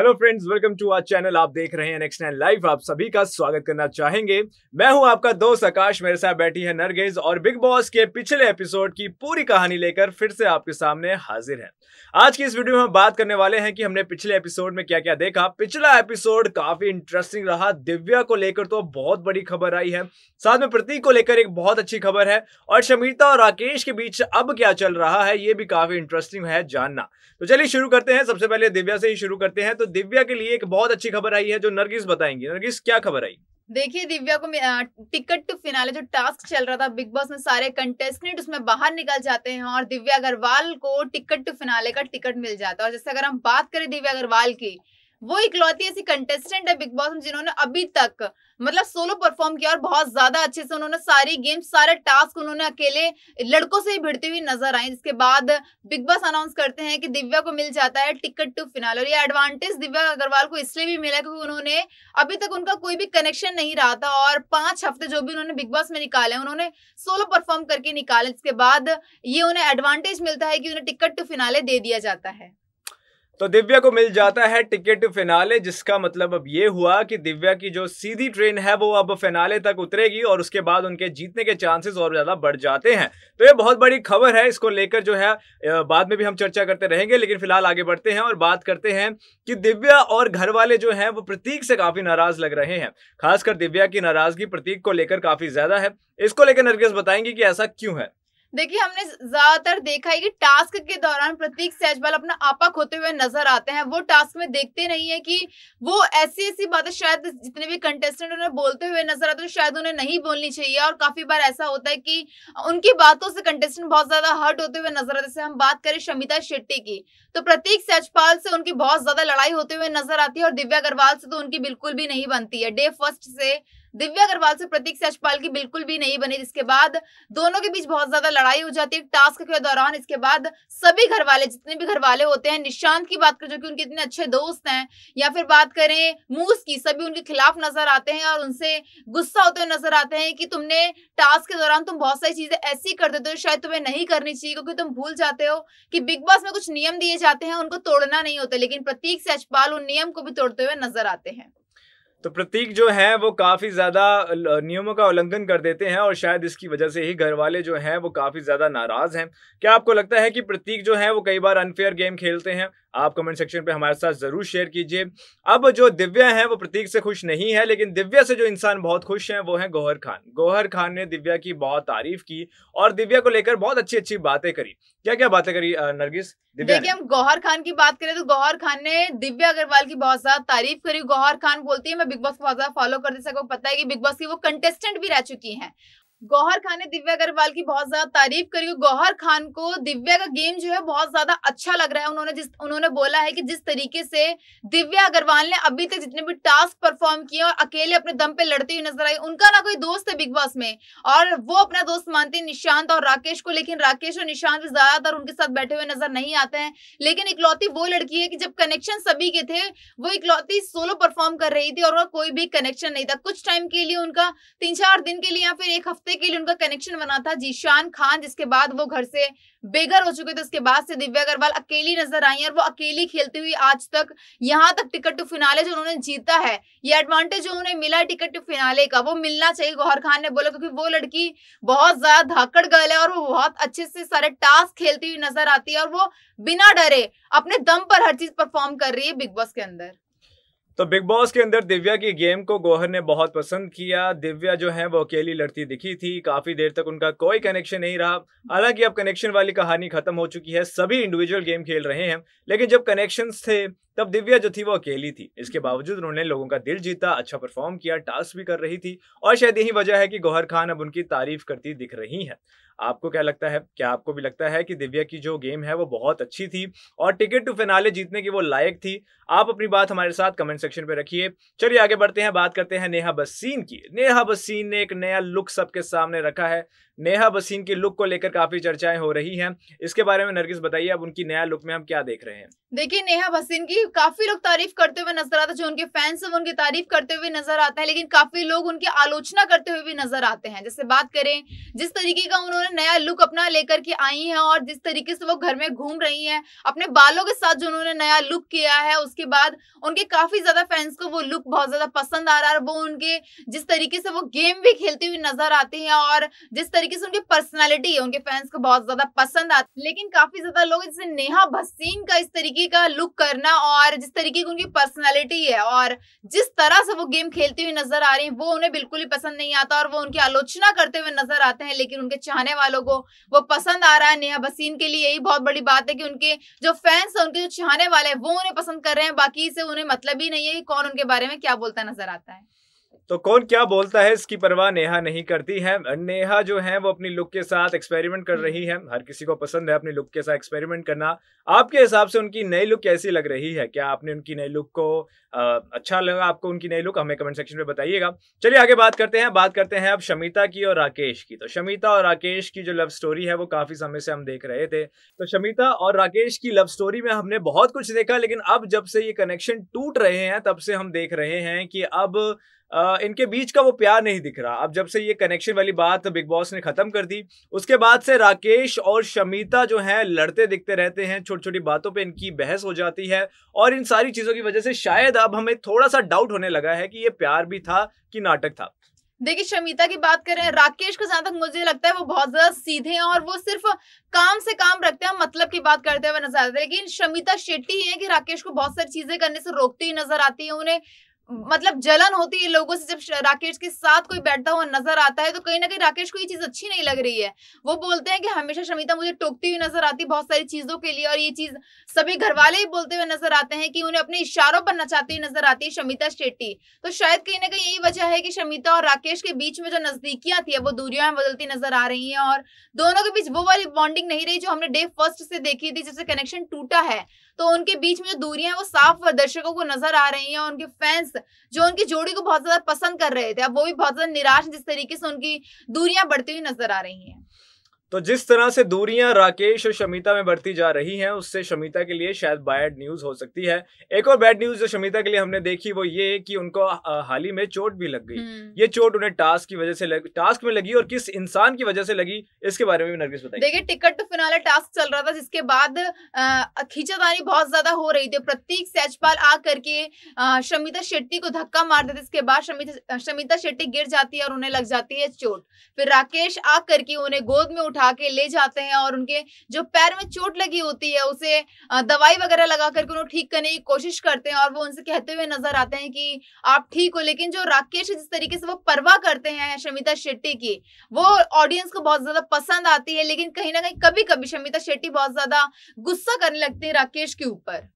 Hello friends welcome to our channel आप देख रहे हैं नेक्स्ट लाइव आप सभी का स्वागत करना चाहेंगे मैं हूं आपका दोस्त आकाश मेरे साथ बैठी है नरगेज और बिग बॉस के पिछले एपिसोड की पूरी कहानी लेकर फिर से आपके सामने हाजिर है आज की इस वीडियो में हम बात करने वाले हैं कि हमने पिछले एपिसोड में क्या क्या देखा पिछला एपिसोड काफी इंटरेस्टिंग रहा दिव्या को लेकर तो बहुत बड़ी खबर आई है साथ में प्रतीक को लेकर एक बहुत अच्छी खबर है और शमीता और राकेश के बीच अब क्या चल रहा है ये भी काफी इंटरेस्टिंग है जानना तो चलिए शुरू करते हैं सबसे पहले दिव्या से ही शुरू करते हैं तो दिव्या के लिए एक बहुत अच्छी खबर आई है जो नरगिस बताएंगी नरगिस क्या खबर आई देखिए दिव्या को टिकट टू फिनाले जो टास्क चल रहा था बिग बॉस में सारे कंटेस्टेंट उसमें बाहर निकल जाते हैं और दिव्या अग्रवाल को टिकट टू फिनाले का टिकट मिल जाता है और जैसे अगर हम बात करें दिव्या अग्रवाल की वो इकलौती ऐसी कंटेस्टेंट है बिग बॉस में जिन्होंने अभी तक मतलब सोलो परफॉर्म किया और बहुत ज्यादा अच्छे से उन्होंने सारी गेम सारे टास्क उन्होंने अकेले लड़कों से ही भिड़ती हुई नजर आई जिसके बाद बिग बॉस अनाउंस करते हैं कि दिव्या को मिल जाता है टिकट टू फिनाल और ये एडवांटेज दिव्या अग्रवाल को इसलिए भी मिला क्योंकि उन्होंने अभी तक उनका कोई भी कनेक्शन नहीं रहा था और पांच हफ्ते जो भी उन्होंने बिग बॉस में निकाले उन्होंने सोलो परफॉर्म करके निकाले जिसके बाद ये उन्हें एडवांटेज मिलता है कि उन्हें टिकट टू फिनाले दे दिया जाता है तो दिव्या को मिल जाता है टिकट फिनाले जिसका मतलब अब ये हुआ कि दिव्या की जो सीधी ट्रेन है वो अब फिनाले तक उतरेगी और उसके बाद उनके जीतने के चांसेस और ज़्यादा बढ़ जाते हैं तो ये बहुत बड़ी खबर है इसको लेकर जो है बाद में भी हम चर्चा करते रहेंगे लेकिन फिलहाल आगे बढ़ते हैं और बात करते हैं कि दिव्या और घर वाले जो है वो प्रतीक से काफ़ी नाराज़ लग रहे हैं खासकर दिव्या की नाराज़गी प्रतीक को लेकर काफ़ी ज़्यादा है इसको लेकर नरगेश बताएंगे कि ऐसा क्यों है देखिए हमने ज्यादातर देखा है कि टास्क के दौरान प्रतीक सहजवाल अपना आपा खोते हुए नजर आते हैं वो टास्क में देखते नहीं है कि वो ऐसी ऐसी बातें शायद जितने भी कंटेस्टेंट उन्हें बोलते हुए नजर आते हैं तो शायद उन्हें नहीं बोलनी चाहिए और काफी बार ऐसा होता है कि उनकी बातों से कंटेस्टेंट बहुत ज्यादा हर्ट होते हुए नजर आते जैसे हम बात करें शमिता शेट्टी की तो प्रतीक सहजपाल से उनकी बहुत ज्यादा लड़ाई होते हुए नजर आती है और दिव्या अग्रवाल से तो उनकी बिल्कुल भी नहीं बनती है डे फर्स्ट से दिव्या अग्रवाल से प्रतीक सचपाल की बिल्कुल भी नहीं बनी जिसके बाद दोनों के बीच बहुत ज्यादा लड़ाई हो जाती है टास्क के दौरान इसके बाद सभी घर वाले जितने भी घर वाले होते हैं निशांत की बात करें जो कि उनके इतने अच्छे दोस्त हैं या फिर बात करें मूस की सभी उनके खिलाफ नजर आते हैं और उनसे गुस्सा होते हुए नजर आते हैं कि तुमने टास्क के दौरान तुम बहुत सारी चीजें ऐसी कर देते हो शायद तुम्हें नहीं करनी चाहिए क्योंकि तुम भूल जाते हो कि बिग बॉस में कुछ नियम दिए जाते हैं उनको तोड़ना नहीं होता लेकिन प्रतीक सचपाल उन नियम को भी तोड़ते हुए नजर आते हैं तो प्रतीक जो है वो काफ़ी ज़्यादा नियमों का उल्लंघन कर देते हैं और शायद इसकी वजह से ही घर वाले जो हैं वो काफ़ी ज़्यादा नाराज़ हैं क्या आपको लगता है कि प्रतीक जो है वो कई बार अनफेयर गेम खेलते हैं आप कमेंट सेक्शन पे हमारे साथ जरूर शेयर कीजिए अब जो दिव्या है वो प्रतीक से खुश नहीं है लेकिन दिव्या से जो इंसान बहुत खुश है वो है गोहर खान गोहर खान ने दिव्या की बहुत तारीफ की और दिव्या को लेकर बहुत अच्छी अच्छी बातें करी क्या क्या बातें करी नरगिस देखिए हम गौहर खान की बात करें तो गौहर खान ने दिव्या अग्रवाल की बहुत ज्यादा तारीफ करी गौहर खान बोलती है मैं बिग बॉस को बहुत ज्यादा फॉलो करती सबको पता है कि बिग बॉस की वो कंटेस्टेंट भी रह चुकी हैं गौहर खान ने दिव्या अग्रवाल की बहुत ज्यादा तारीफ करी गौहर खान को दिव्या का गेम जो है बहुत ज्यादा अच्छा लग रहा है उन्होंने जिस उन्होंने बोला है कि जिस तरीके से दिव्या अग्रवाल ने अभी तक जितने भी टास्क परफॉर्म किए और अकेले अपने दम पे लड़ती हुई नजर आई उनका ना कोई दोस्त है बिग बॉस में और वो अपना दोस्त मानते हैं निशांत और राकेश को लेकिन राकेश और निशांत ज्यादातर उनके साथ बैठे हुए नजर नहीं आते हैं लेकिन इकलौती वो लड़की है कि जब कनेक्शन सभी के थे वो इकलौती सोलो परफॉर्म कर रही थी और कोई भी कनेक्शन नहीं था कुछ टाइम के लिए उनका तीन चार दिन के लिए या फिर एक हफ्ते रिश्ते के लिए उनका कनेक्शन बना था जीशान खान जिसके बाद वो घर से बेघर हो चुके थे उसके बाद से दिव्या अग्रवाल अकेली नजर आई और वो अकेली खेलती हुई आज तक यहाँ तक टिकट टू फिनाले जो उन्होंने जीता है ये एडवांटेज जो उन्हें मिला टिकट टू फिनाले का वो मिलना चाहिए गौहर खान ने बोला क्योंकि वो लड़की बहुत ज्यादा धाकड़ गर्ल है और वो बहुत अच्छे से सारे टास्क खेलती हुई नजर आती है और वो बिना डरे अपने दम पर हर चीज परफॉर्म कर रही है बिग बॉस के अंदर तो बिग बॉस के अंदर दिव्या की गेम को गोहर ने बहुत पसंद किया दिव्या जो है वो अकेली लड़ती दिखी थी काफी देर तक उनका कोई कनेक्शन नहीं रहा हालांकि अब कनेक्शन वाली कहानी खत्म हो चुकी है सभी इंडिविजुअल गेम खेल रहे हैं लेकिन जब कनेक्शन थे तब दिव्या जो थी वो अकेली थी इसके बावजूद उन्होंने लोगों का दिल जीता अच्छा परफॉर्म किया टास्क भी कर रही थी और शायद यही वजह है कि गौहर खान अब उनकी तारीफ करती दिख रही है आपको क्या लगता है क्या आपको भी लगता है कि दिव्या की जो गेम है वो बहुत अच्छी थी और टिकट टू फिनाले जीतने की वो लायक थी आप अपनी बात हमारे साथ कमेंट सेक्शन पे रखिए चलिए आगे बढ़ते हैं बात करते हैं नेहा बसीन की नेहा बसीन ने एक नया लुक सबके सामने रखा है नेहा बसीन की लुक को लेकर काफी चर्चाएं हो रही हैं इसके बारे में नरगिस बताइए अब उनकी नया लुक में हम क्या देख रहे हैं देखिए नेहा बसीन की देखिए काफी लोग तारीफ करते हुए नजर आता है जो उनके फैंस हैं उनकी तारीफ करते हुए नजर आते हैं लेकिन काफी लोग उनकी आलोचना करते हुए भी नजर आते हैं जैसे बात करें जिस तरीके का उन्होंने नया लुक अपना लेकर के आई है और जिस तरीके से वो घर में घूम रही है अपने बालों के साथ जो उन्होंने नया लुक किया है उसके बाद उनके काफी ज्यादा फैंस को वो लुक बहुत ज्यादा पसंद आ रहा है वो उनके जिस तरीके से वो गेम भी खेलते हुए नजर आते हैं और जिस तरीके से उनकी पर्सनैलिटी है उनके फैंस को बहुत ज्यादा पसंद आती लेकिन काफी ज्यादा लोग जैसे नेहा भसीन का इस तरीके का लुक करना और जिस तरीके की उनकी पर्सनैलिटी है और जिस तरह से वो गेम खेलती हुई नजर आ रही है वो उन्हें बिल्कुल ही पसंद नहीं आता और वो उनकी आलोचना करते हुए नजर आते हैं लेकिन उनके चाहने वालों को वो पसंद आ रहा है नेहा बसीन के लिए यही बहुत बड़ी बात है कि उनके जो फैंस है उनके जो चाहने वाले हैं वो उन्हें पसंद कर रहे हैं बाकी से उन्हें मतलब ही नहीं है कि कौन उनके बारे में क्या बोलता नजर आता है तो कौन क्या बोलता है इसकी परवाह नेहा नहीं करती है नेहा जो है वो अपनी लुक के साथ एक्सपेरिमेंट कर रही है हर किसी को पसंद है अपनी लुक के साथ एक्सपेरिमेंट करना आपके हिसाब से उनकी नई लुक कैसी लग रही है क्या आपने उनकी नई लुक को आ, अच्छा लगा आपको उनकी नई लुक हमें कमेंट सेक्शन में बताइएगा चलिए आगे बात करते हैं बात करते हैं अब शमिता की और राकेश की तो शमिता और राकेश की जो लव स्टोरी है वो काफी समय से हम देख रहे थे तो शमिता और राकेश की लव स्टोरी में हमने बहुत कुछ देखा लेकिन अब जब से ये कनेक्शन टूट रहे हैं तब से हम देख रहे हैं कि अब इनके बीच का वो प्यार नहीं दिख रहा अब जब से ये कनेक्शन वाली बात बिग बॉस ने खत्म कर दी उसके बाद से राकेश और शमिता जो हैं लड़ते दिखते रहते हैं छोटी छोटी बातों पे इनकी बहस हो जाती है और इन सारी चीज़ों की वजह से शायद अब हमें थोड़ा सा डाउट होने लगा है कि ये प्यार भी था कि नाटक था देखिए शमिता की बात करें राकेश को जहां तक मुझे लगता है वो बहुत ज्यादा सीधे हैं और वो सिर्फ काम से काम रखते हैं मतलब की बात करते हुए नजर आते हैं लेकिन शमिता शेट्टी है कि राकेश को बहुत सारी चीजें करने से रोकती ही नजर आती है उन्हें मतलब जलन होती है लोगों से जब राकेश के साथ कोई बैठता हुआ नजर आता है तो कहीं ना कहीं राकेश को ये चीज अच्छी नहीं लग रही है वो बोलते हैं कि हमेशा शमिता मुझे टोकती हुई नजर आती है बहुत सारी चीजों के लिए और ये चीज सभी घर वाले ही बोलते हुए नजर आते हैं कि उन्हें अपने इशारों पर नचाती हुई नजर आती है शमिता शेट्टी तो शायद कहीं ना कहीं यही वजह है कि शमिता और राकेश के बीच में जो नजदीकियां थी वो दूरियां बदलती नजर आ रही है और दोनों के बीच वो वाली बॉन्डिंग नहीं रही जो हमने डे फर्स्ट से देखी थी जिससे कनेक्शन टूटा है तो उनके बीच में जो दूरियां वो साफ दर्शकों को नजर आ रही हैं और उनके फैंस जो उनकी जोड़ी को बहुत ज्यादा पसंद कर रहे थे अब वो भी बहुत ज्यादा निराश जिस तरीके से उनकी दूरियां बढ़ती हुई नजर आ रही हैं तो जिस तरह से दूरियां राकेश और शमिता में बढ़ती जा रही हैं उससे शमिता के लिए शायद बैड न्यूज़ हो सकती है एक और बैड न्यूज़ जो शमिता के लिए हमने देखी वो ये कि उनको हाल ही में चोट भी लग गई हम्म। ये चोट उन्हें टास्क की वजह से लग, टास्क में लगी और किस इंसान की वजह से लगी इसके बारे में देखिये बताइए देखिए टिकट टू फिनाले टास्क चल रहा था जिसके बाद खींचादानी बहुत ज्यादा हो रही थी प्रतीक सैजपाल आ करके शमिता शेट्टी को धक्का मार देते इसके बाद शमिता शेट्टी गिर जाती है और उन्हें लग जाती है चोट फिर राकेश आ करके उन्हें गोद में उठा उठा के ले जाते हैं और उनके जो पैर में चोट लगी होती है उसे दवाई वगैरह लगा करके उन्हें ठीक करने की कोशिश करते हैं और वो उनसे कहते हुए नजर आते हैं कि आप ठीक हो लेकिन जो राकेश जिस तरीके से वो परवाह करते हैं शमिता शेट्टी की वो ऑडियंस को बहुत ज्यादा पसंद आती है लेकिन कहीं ना कहीं कभी कभी शमिता शेट्टी बहुत ज्यादा गुस्सा करने लगती है राकेश के ऊपर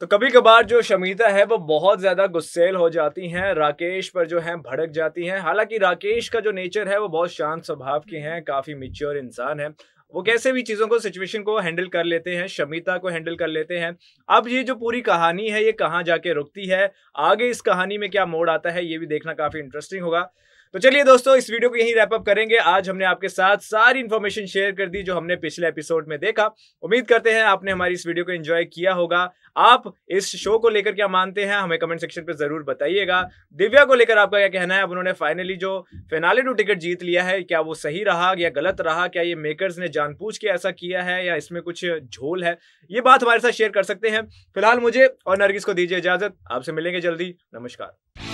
तो कभी कभार जो शमीता है वो बहुत ज़्यादा गुस्सेल हो जाती हैं राकेश पर जो है भड़क जाती हैं हालांकि राकेश का जो नेचर है वो बहुत शांत स्वभाव के हैं काफ़ी मिच्योर इंसान है वो कैसे भी चीज़ों को सिचुएशन को हैंडल कर लेते हैं शमिता को हैंडल कर लेते हैं अब ये जो पूरी कहानी है ये कहाँ जाके रुकती है आगे इस कहानी में क्या मोड़ आता है ये भी देखना काफ़ी इंटरेस्टिंग होगा तो चलिए दोस्तों इस वीडियो को यहीं रैपअप करेंगे आज हमने आपके साथ सारी इन्फॉर्मेशन शेयर कर दी जो हमने पिछले एपिसोड में देखा उम्मीद करते हैं आपने हमारी इस वीडियो को एंजॉय किया होगा आप इस शो को लेकर क्या मानते हैं हमें कमेंट सेक्शन पर जरूर बताइएगा दिव्या को लेकर आपका क्या कहना है अब उन्होंने फाइनली जो फेनाली टू टिकट जीत लिया है क्या वो सही रहा या गलत रहा क्या ये मेकर्स ने जानबूझ के ऐसा किया है या इसमें कुछ झोल है ये बात हमारे साथ शेयर कर सकते हैं फिलहाल मुझे और नरगिस को दीजिए इजाजत आपसे मिलेंगे जल्दी नमस्कार